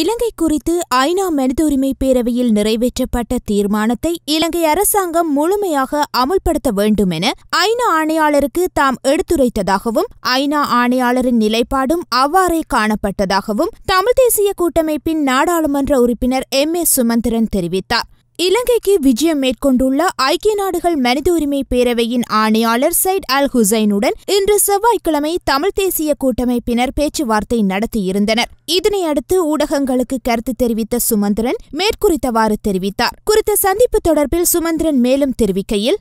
இலங்கை குறித்து ஐநா மனித உரிமை பேரவையில் நிறைவேற்றப்பட்ட தீர்மானத்தை இலங்கை அரசாங்கம் முழுமையாக அமுல்படுத்த வேண்டும் என ஐநா ஆணையாளருக்கு தாம் எடுத்துரைத்ததாகவும் ஐநா ஆணையாளரின் நிலைப்பாடும் அவ்வாறே காணப்பட்டதாகவும் தமிழ்த் தேசிய கூட்டமைப்பின் நாடாளுமன்ற உறுப்பினர் எம் ஏ சுமந்திரன் தெரிவித்தார் இலங்கைக்கு விஜயம் மேற்கொண்டுள்ள ஐக்கிய நாடுகள் மனித உரிமை பேரவையின் ஆணையாளர் சைட் அல் ஹுசைனுடன் இன்று செவ்வாய்க்கிழமை தமிழ் தேசிய கூட்டமைப்பினர் பேச்சுவார்த்தை நடத்தியிருந்தனர் இதனையடுத்து ஊடகங்களுக்கு கருத்து தெரிவித்த சுமந்திரன் மேற்குறித்தவாறு தெரிவித்தார் குறித்த சந்திப்பு தொடர்பில் சுமந்திரன் மேலும் தெரிவிக்கையில்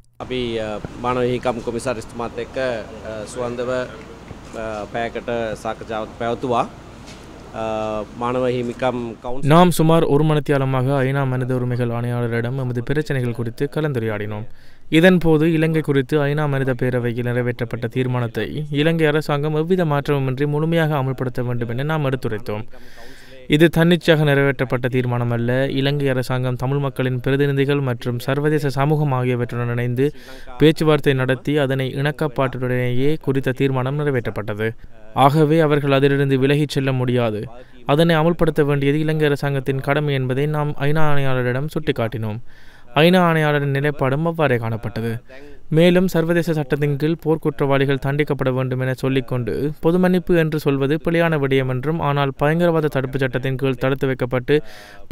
நாம் சுமார் ஒரு மணித்தியாலமாக ஐநா மனித உரிமைகள் ஆணையாளரிடம் எமது பிரச்சனைகள் குறித்து கலந்துரையாடினோம் இதன்போது இலங்கை குறித்து ஐநா மனித பேரவையில் நிறைவேற்றப்பட்ட தீர்மானத்தை இலங்கை அரசாங்கம் எவ்வித மாற்றமுமின்றி முழுமையாக அமல்படுத்த வேண்டும் என நாம் எடுத்துரைத்தோம் இது தன்னிச்சையாக நிறைவேற்றப்பட்ட தீர்மானம் அல்ல இலங்கை அரசாங்கம் தமிழ் மக்களின் பிரதிநிதிகள் மற்றும் சர்வதேச சமூகம் ஆகியவற்றுடன் இணைந்து பேச்சுவார்த்தை நடத்தி அதனை இணக்கப்பாட்டுடனேயே குறித்த தீர்மானம் நிறைவேற்றப்பட்டது ஆகவே அவர்கள் அதிலிருந்து விலகிச் செல்ல முடியாது அதனை அமுல்படுத்த வேண்டியது இலங்கை அரசாங்கத்தின் கடமை என்பதை நாம் ஐநா ஆணையாளரிடம் சுட்டிக்காட்டினோம் ஐநா ஆணையாளரின் நிலைப்பாடும் அவ்வாறே காணப்பட்டது மேலும் சர்வதேச சட்டத்தின் கீழ் போர்க்குற்றவாளிகள் தண்டிக்கப்பட வேண்டும் என சொல்லிக்கொண்டு பொது மன்னிப்பு என்று சொல்வது பிழையான விடயம் என்றும் ஆனால் பயங்கரவாத தடுப்பு சட்டத்தின் கீழ் தடுத்து வைக்கப்பட்டு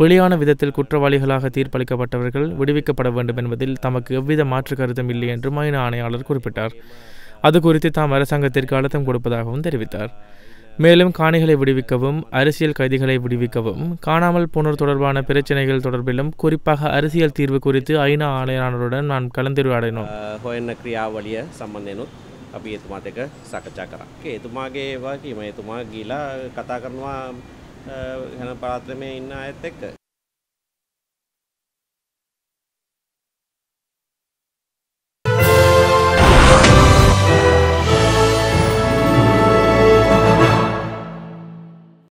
பிழையான விதத்தில் குற்றவாளிகளாக தீர்ப்பளிக்கப்பட்டவர்கள் விடுவிக்கப்பட வேண்டும் என்பதில் தமக்கு எவ்வித மாற்று கருத்தும் இல்லை என்றும் ஐநா ஆணையாளர் குறிப்பிட்டார் அது குறித்து தாம் அரசாங்கத்திற்கு அழுத்தம் கொடுப்பதாகவும் தெரிவித்தார் மேலும் காணிகளை விடுவிக்கவும் அரசியல் கைதிகளை விடுவிக்கவும் காணாமல் போனோர் தொடர்பான பிரச்சனைகள் தொடர்பிலும் குறிப்பாக அரசியல் தீர்வு குறித்து ஐநா ஆணையாளருடன் நான் கலந்துரையாடினோம் හොයන්න ක්‍රියාවලිය සම්බන්ධයනුත් අපි එතුමාත් එක සාකච්ඡා කරා. එතුමාගේ ඒවා කීම එතුමා ගිලා කතා කරනවා හැම පාත්‍රමේ ඉන්න අයත්